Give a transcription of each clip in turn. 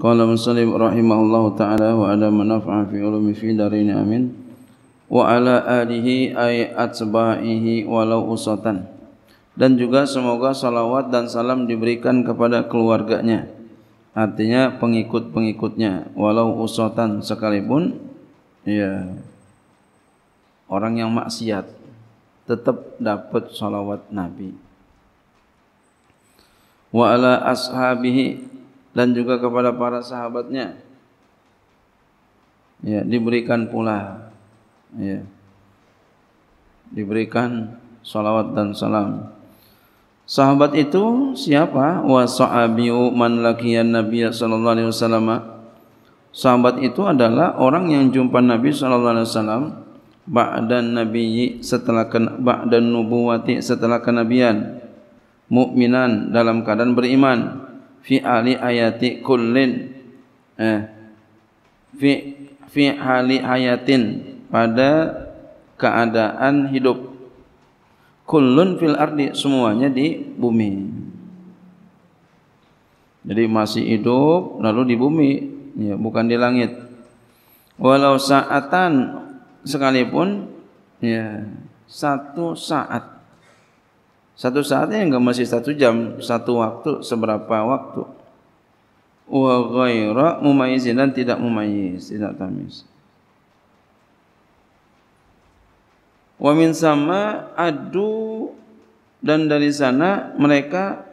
Qala Muslim rahimahullahu taala wa ala manafa'a fi ulumi fi darin amin wa ala alihi ay atsbahihi walau usatan dan juga semoga salawat dan salam diberikan kepada keluarganya artinya pengikut-pengikutnya walau usatan sekalipun ya orang yang maksiat tetap dapat salawat Nabi wa ala ashabihi dan juga kepada para sahabatnya. Ya, diberikan pula ya. Diberikan salawat dan salam. Sahabat itu siapa? Wa sahabiu man laqiyan nabiy sallallahu alaihi wasallam. Sahabat itu adalah orang yang jumpa Nabi sallallahu alaihi wasallam ba'da nabiyyi setelah ken, ba'da nubuwati setelah kenabian mukminan dalam keadaan beriman fi ali ayati kullin eh fi fi hali hayatin pada keadaan hidup kullun fil ardi semuanya di bumi jadi masih hidup lalu di bumi ya bukan di langit walau saatan sekalipun ya satu saat satu saatnya enggak masih satu jam satu waktu seberapa waktu wa ghaira mumayyizin tidak mumayyiz tidak tamis wa min sama adu dan dari sana mereka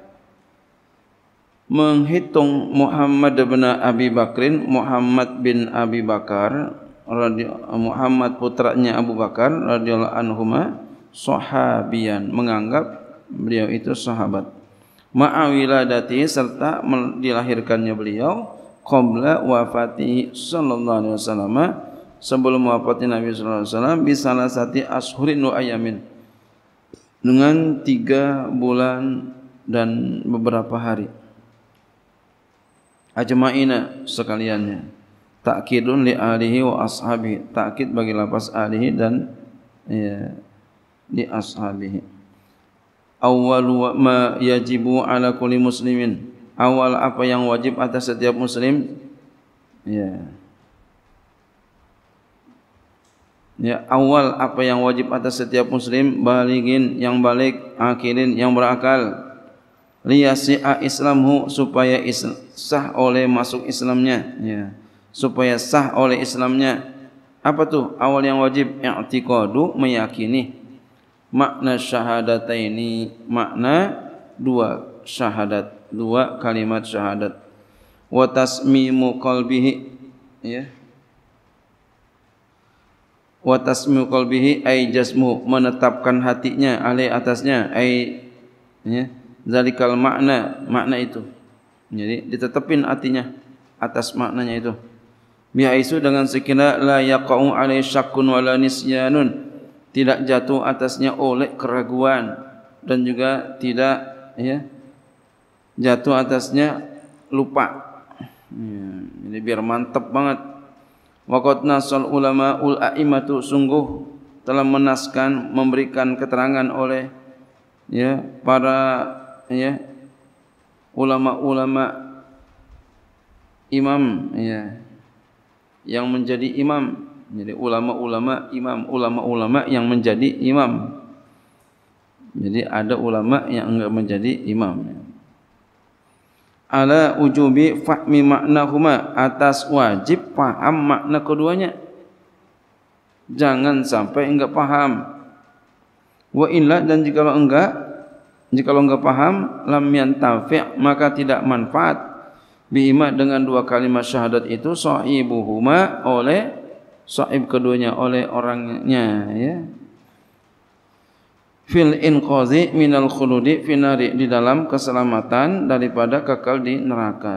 menghitung Muhammad bin Abi Bakrin Muhammad bin Abi Bakar Muhammad putranya Abu Bakar radhiyallahu anhuma sahabian menganggap beliau itu sahabat ma'awiladati serta dilahirkannya beliau qabla wafati sallallahu alaihi wasallam sebelum wafatnya Nabi sallallahu alaihi wasallam bi salasati ashurin wa ayamin dengan tiga bulan dan beberapa hari ajma'ina sekaliannya takkidun li alihi wa ashabi takkid bagi lafaz alihi dan ya, di ashabihi awal ma yajibu ala kulli muslimin awal apa yang wajib atas setiap muslim ya ya awal apa yang wajib atas setiap muslim Baligin yang balik akilin yang berakal liyasi'a islamhu supaya isl sah oleh masuk islamnya ya supaya sah oleh islamnya apa tuh awal yang wajib i'tiqadu meyakini makna ini makna dua syahadat dua kalimat syahadat wa tasmimu qalbihi ya wa tasmimu qalbihi ay jasmu menetapkan hatinya alai atasnya ay ya zalikal makna makna itu jadi ditetapin hatinya atas maknanya itu Biaisu dengan sekina la yaqau alai syakkun wala nisyanun tidak jatuh atasnya oleh keraguan dan juga tidak ya, jatuh atasnya lupa. Ya, ini biar mantap banget. Waqad nasal ulama ul aimatu sungguh telah menaskan memberikan keterangan oleh ya para ya ulama-ulama imam ya yang menjadi imam jadi ulama-ulama imam, ulama-ulama yang menjadi imam. Jadi ada ulama yang enggak menjadi imam. Ala ujubi fahmi makna huma atas wajib paham makna keduanya. Jangan sampai enggak paham. Wa illa dan jika lo enggak jika lo enggak paham lam yantafi' maka tidak manfaat bi dengan dua kalimat syahadat itu sahih buhuma oleh saib keduanya oleh orangnya ya fil inqazi minal khuludi finari di dalam keselamatan daripada kekal di neraka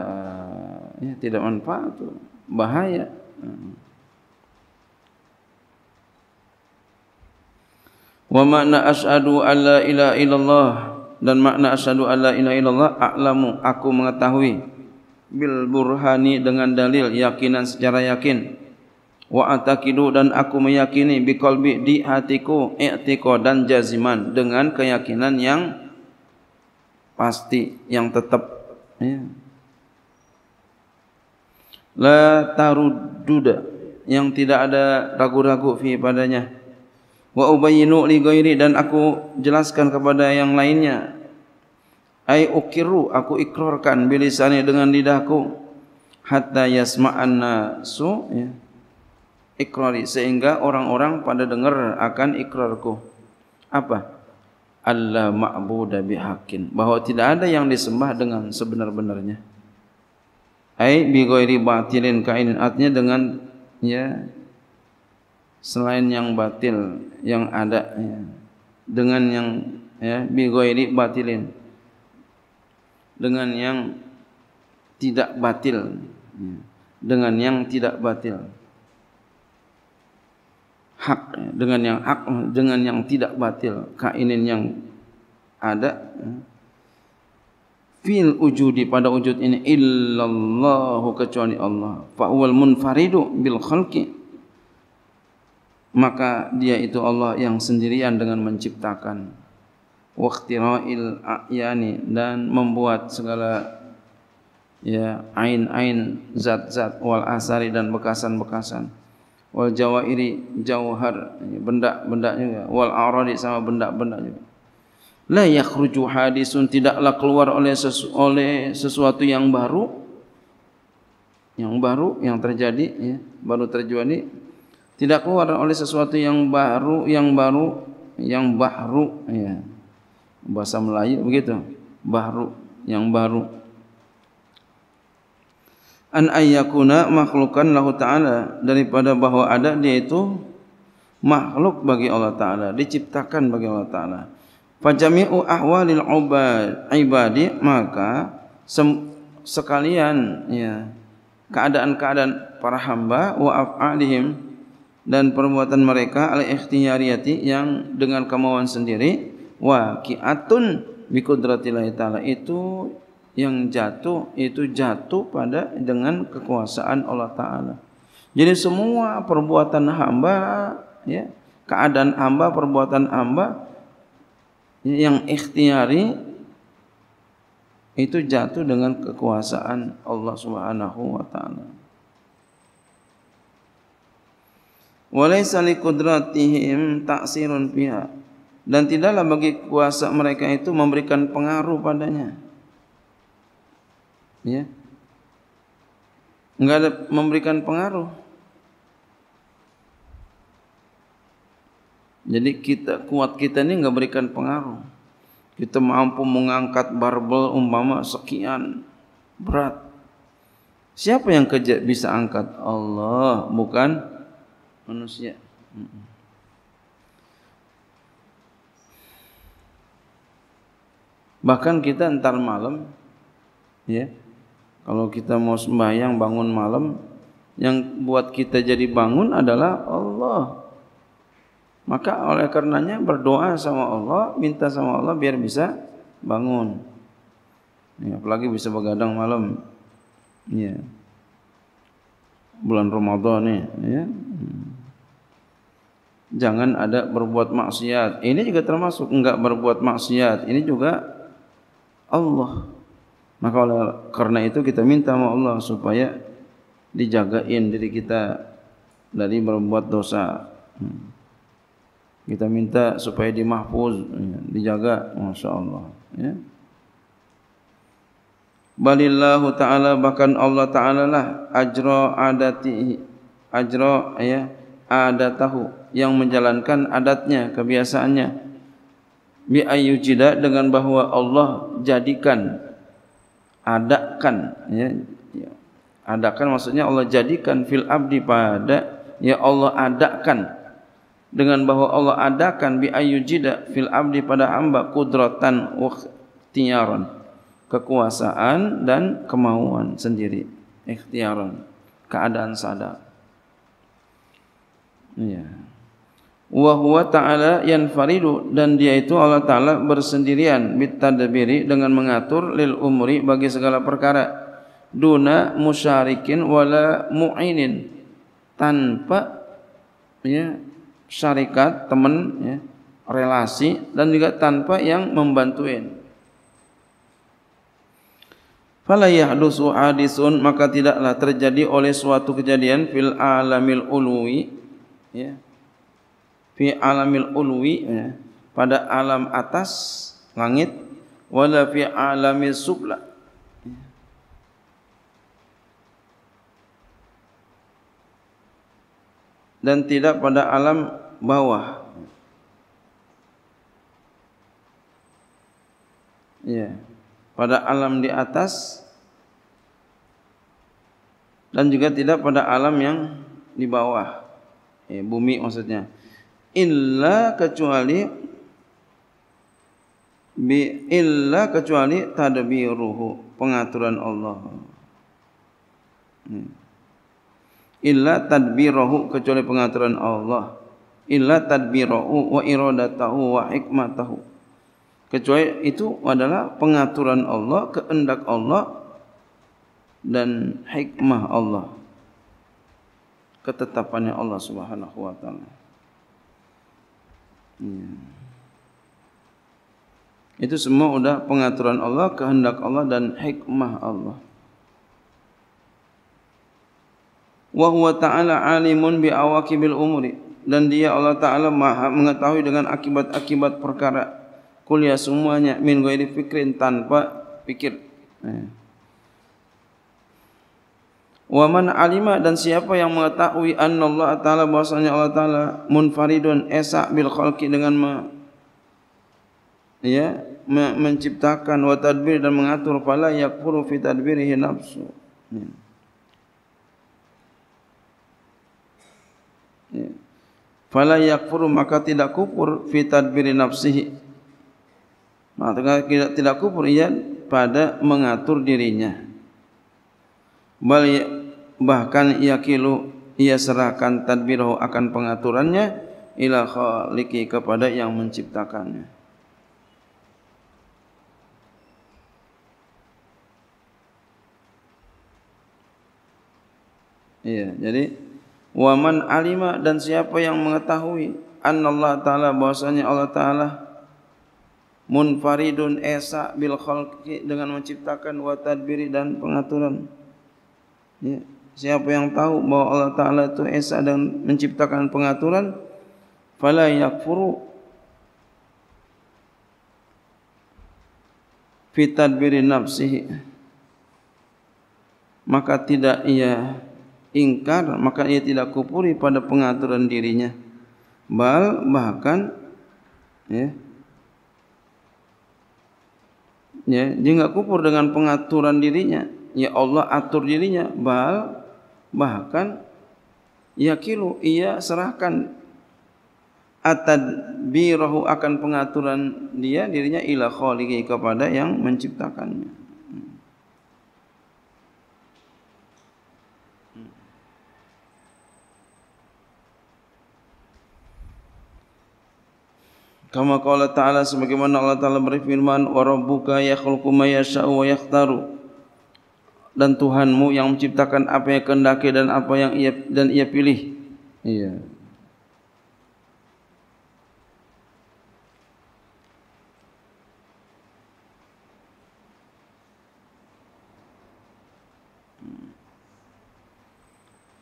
ya tidak manfaat tuh. bahaya wa makna asyhadu alla ilaha illallah dan makna asyhadu alla ilaha illallah a'lamu aku mengetahui bil burhani dengan dalil yakinan secara yakin wa ataqidu dan aku meyakini bi qalbi di hatiku dan jaziman dengan keyakinan yang pasti yang tetap ya. la tarududa yang tidak ada ragu-ragu fi padanya wa ubayyinu li ghairi dan aku jelaskan kepada yang lainnya ai ukiru aku ikrarkan bilisani dengan lidahku hatta yasma'anna su ya ikrari sehingga orang-orang pada dengar akan ikrarku apa Allah ma'budu bihaqqin bahwa tidak ada yang disembah dengan sebenar-benarnya ai bi ghairi batilin kainin artinya dengan ya selain yang batil yang ada ya, dengan yang ya bi ghairi batilin dengan yang tidak batil ya, dengan yang tidak batil hak dengan yang hak dengan yang tidak batil kainin yang ada eh. fil wujudi pada wujud ini illallahu kecuali Allah fa wal munfaridu bil khalqi maka dia itu Allah yang sendirian dengan menciptakan waqtirail ayani dan membuat segala ya ain-ain zat-zat wal asari dan bekasan-bekasan wal jawairi jauhar benda-benda juga wal aradi sama benda-benda juga la yakhruju hadisun tidaklah keluar oleh sesu, oleh sesuatu yang baru yang baru yang terjadi ya baru terjadi tidak keluar oleh sesuatu yang baru yang baru yang baru ya bahasa Melayu begitu baru yang baru an ayyakuna makhlukan lahu ta'ala daripada bahwa ada dia itu makhluk bagi Allah Ta'ala diciptakan bagi Allah Ta'ala fajami'u ahwalil ubad ibadi maka sekalian ya keadaan-keadaan para hamba wa af'alihim dan perbuatan mereka al ikhtiyariyati yang dengan kemauan sendiri wa qiatun bi qudratillah taala itu yang jatuh itu jatuh pada dengan kekuasaan Allah taala. Jadi semua perbuatan hamba ya, keadaan hamba, perbuatan hamba yang ikhtiari itu jatuh dengan kekuasaan Allah Subhanahu wa taala. Wa Walaysa li qudratihim ta'sirun fiha dan tidaklah bagi kuasa mereka itu memberikan pengaruh padanya ya nggak ada memberikan pengaruh jadi kita kuat kita ini nggak berikan pengaruh kita mampu mengangkat barbel umpama sekian berat siapa yang kerja bisa angkat Allah bukan manusia Bahkan kita entar malam ya, kalau kita mau sembahyang bangun malam, yang buat kita jadi bangun adalah Allah. Maka oleh karenanya berdoa sama Allah, minta sama Allah biar bisa bangun. Ya, apalagi bisa begadang malam. Ya. Bulan Ramadan nih, ya. Jangan ada berbuat maksiat. Ini juga termasuk enggak berbuat maksiat. Ini juga Allah. Maka oleh karena itu kita minta sama Allah supaya dijagain diri kita dari berbuat dosa. Hmm. Kita minta supaya dimahfuz, ya, dijaga, masya Allah. Ya. Balillahu taala bahkan Allah taala lah ajro adati ajro ya tahu yang menjalankan adatnya kebiasaannya bi ayyujida dengan bahwa Allah jadikan adakan ya, ya. adakan maksudnya Allah jadikan fil abdi pada ya Allah adakan dengan bahwa Allah adakan bi ayyujida fil abdi pada hamba kudratan wa ikhtiyaran kekuasaan dan kemauan sendiri ikhtiyaran keadaan sadar ya yeah wa huwa ta'ala yanfaridu dan dia itu Allah Ta'ala bersendirian bitadbiri dengan mengatur lil umri bagi segala perkara duna musyarikin wala mu'inin tanpa ya, syarikat, teman, ya, relasi dan juga tanpa yang membantuin Fala yahdusu hadisun maka tidaklah terjadi oleh suatu kejadian fil alamil ulwi ya, fi alamil ulwi ya, pada alam atas langit wala fi alamil subla dan tidak pada alam bawah ya pada alam di atas dan juga tidak pada alam yang di bawah ya, bumi maksudnya illa kecuali bi illa kecuali tadbiruhu pengaturan Allah hmm. illa tadbiruhu kecuali pengaturan Allah illa tadbiruhu wa iradatahu wa hikmatahu kecuali itu adalah pengaturan Allah kehendak Allah dan hikmah Allah ketetapannya Allah Subhanahu wa taala Ya. Itu semua sudah pengaturan Allah, kehendak Allah dan hikmah Allah. Wa huwa ta'ala alimun bi awaqibil umri dan dia Allah Ta'ala maha mengetahui dengan akibat-akibat perkara kuliah semuanya min ghairi fikrin tanpa pikir. Eh. Wa man alima dan siapa yang mengetahui anna Allah Ta'ala bahasanya Allah Ta'ala munfaridun esa bil khalqi dengan ma, ya, ma, menciptakan wa tadbir dan mengatur fala yakfuru fi tadbirihi nafsu. Ya. Ya. Fala yakfuru maka tidak kufur fi tadbiri nafsihi. Maka tidak, tidak kufur ia ya, pada mengatur dirinya bal ya- bahkan ia kilu ia serahkan tadbirahu akan pengaturannya ila khaliqi kepada yang menciptakannya Iya, jadi waman alima dan siapa yang mengetahui an allah taala bahasanya Allah taala munfaridun esa bil khalqi dengan menciptakan wa dan pengaturan. Ya. Siapa yang tahu bahwa Allah Ta'ala itu esa dan menciptakan pengaturan, fala yakfuru fitadbiri nafsihi. Maka tidak ia ingkar, maka ia tidak kupuri pada pengaturan dirinya. Bal bahkan ya, ya, dia tidak kupur dengan pengaturan dirinya ya Allah atur dirinya bal bahkan yakilu ia serahkan atad rohu akan pengaturan dia dirinya ilah kholi kepada yang menciptakannya Kama qala ta'ala sebagaimana Allah Ta'ala berfirman wa rabbuka yakhluqu ma yasha'u wa dan Tuhanmu yang menciptakan apa yang kehendaki dan apa yang ia dan ia pilih. Iya.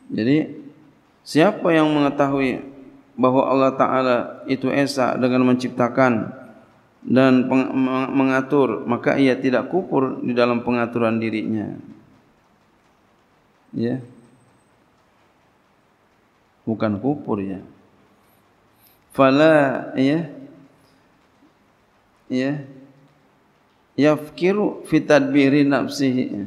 Jadi siapa yang mengetahui bahwa Allah Taala itu esa dengan menciptakan dan mengatur maka ia tidak kufur di dalam pengaturan dirinya ya bukan kufur ya fala ya ya yafkiru fi tadbiri nafsihi ya.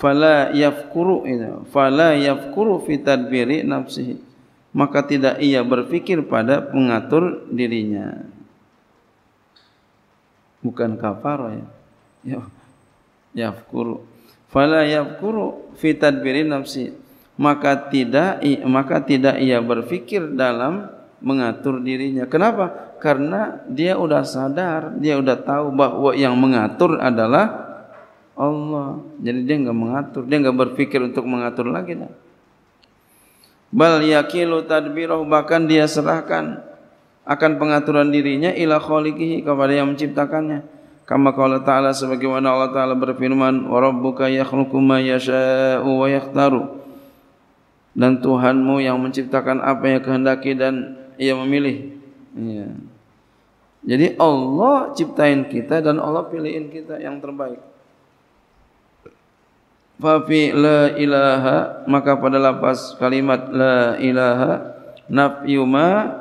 fala yafkuru ya. fala yafkuru fi tadbiri nafsihi maka tidak ia berpikir pada pengatur dirinya bukan kafar ya, ya. Yafkur, fala yafkuru fi tadbirin nafsi maka tidak maka tidak ia berpikir dalam mengatur dirinya kenapa karena dia sudah sadar dia sudah tahu bahwa yang mengatur adalah Allah jadi dia enggak mengatur dia enggak berpikir untuk mengatur lagi dah bal yakilu tadbirahu bahkan dia serahkan akan pengaturan dirinya ila khaliqihi kepada yang menciptakannya Kama kala ta'ala sebagaimana Allah ta'ala berfirman Wa rabbuka yakhluku ma yasha'u wa yakhtaru Dan Tuhanmu yang menciptakan apa yang kehendaki dan ia memilih ya. Jadi Allah ciptain kita dan Allah pilihin kita yang terbaik Fafi la ilaha Maka pada lapas kalimat la ilaha Nafiyuma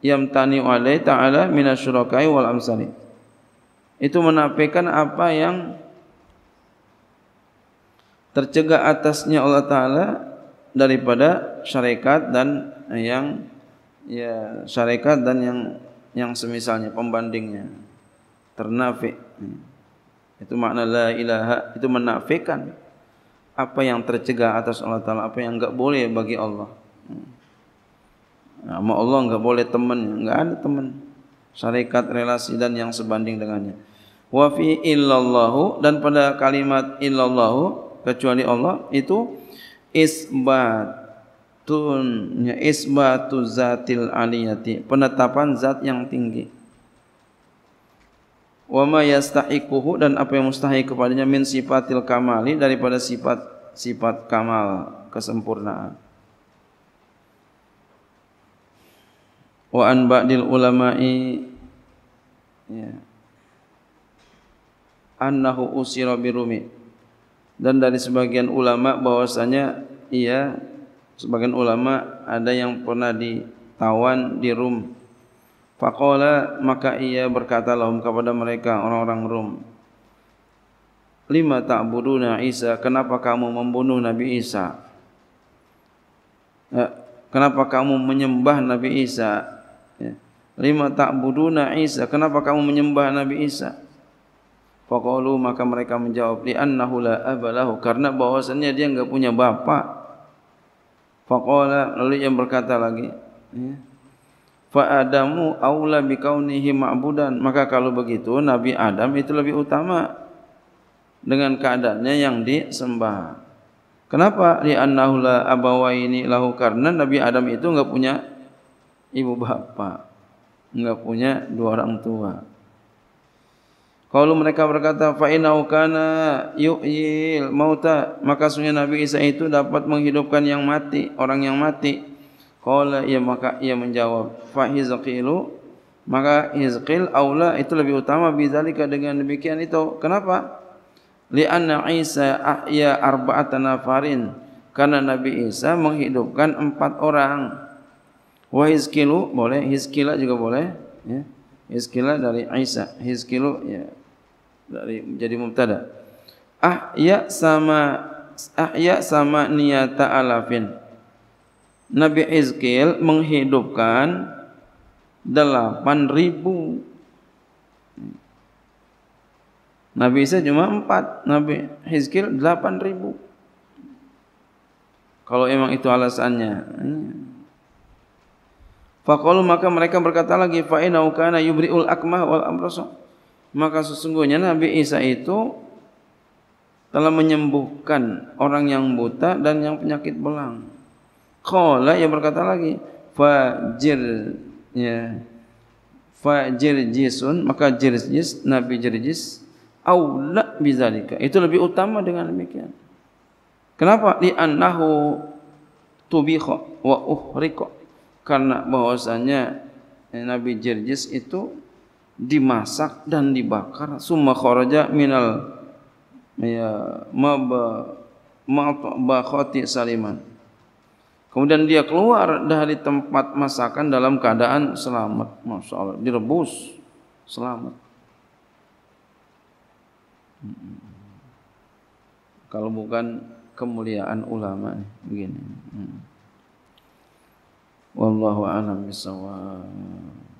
yamtani alai ta'ala minasyurakai wal amsalim itu menafikan apa yang tercegah atasnya Allah taala daripada syarikat dan yang ya syarikat dan yang yang semisalnya pembandingnya ternafi itu makna la ilaha itu menafikan apa yang tercegah atas Allah taala apa yang enggak boleh bagi Allah sama Allah enggak boleh teman enggak ada teman syarikat relasi dan yang sebanding dengannya wa fi illallahu dan pada kalimat illallahu kecuali Allah itu isbatun ya isbatu zatil aliyati penetapan zat yang tinggi wa ma yastahiquhu dan apa yang mustahik kepadanya min sifatil kamali daripada sifat sifat kamal kesempurnaan wa an ba'dil ulama'i ya annahu usira birumi dan dari sebagian ulama bahwasanya iya sebagian ulama ada yang pernah ditawan di Rum faqala maka ia berkata lahum kepada mereka orang-orang Rum lima ta'buduna Isa kenapa kamu membunuh Nabi Isa eh, kenapa kamu menyembah Nabi Isa Lima tak buduna Isa. Kenapa kamu menyembah Nabi Isa? Fakohlu maka mereka menjawab li an nahula abalahu. Karena bahwasannya dia enggak punya bapa. Fakala lalu yang berkata lagi. Ya, Fa Adamu aula awla bikaunihi ma'budan. Maka kalau begitu Nabi Adam itu lebih utama dengan keadaannya yang disembah. Kenapa li an nahula abawaini lahu? Karena Nabi Adam itu enggak punya ibu bapa enggak punya dua orang tua. Kalau mereka berkata fa innahu kana yu'yil mauta, maka sunnah Nabi Isa itu dapat menghidupkan yang mati, orang yang mati. Qala ya maka ia menjawab fa hizqilu maka hizqil aula itu lebih utama bizalika dengan demikian itu. Kenapa? Li anna Isa ahya arba'atan nafarin. Karena Nabi Isa menghidupkan empat orang. Wa hizkilu boleh, hizkila juga boleh. Ya. Hizkila dari Aisyah, hizkilu ya. dari menjadi mubtada. Ahya sama ahya sama niyata alafin. Nabi Hizkil menghidupkan ribu. Nabi Isa cuma empat. Nabi Hizkil ribu. Kalau emang itu alasannya, ya. Faqalu maka mereka berkata lagi fa inna yubriul akmah wal amrasa. Maka sesungguhnya Nabi Isa itu telah menyembuhkan orang yang buta dan yang penyakit belang. Kala ia berkata lagi fajir ya fajir jisun maka jirjis jis, Nabi jirjis aula Bizarika itu lebih utama dengan demikian. Kenapa? Li annahu tubiha wa Uhriko? karena bahwasanya eh, Nabi Jerjis itu dimasak dan dibakar summa kharaja minal ya maba saliman kemudian dia keluar dari tempat masakan dalam keadaan selamat masyaallah direbus selamat hmm. kalau bukan kemuliaan ulama begini hmm. والله أعلم بالصواب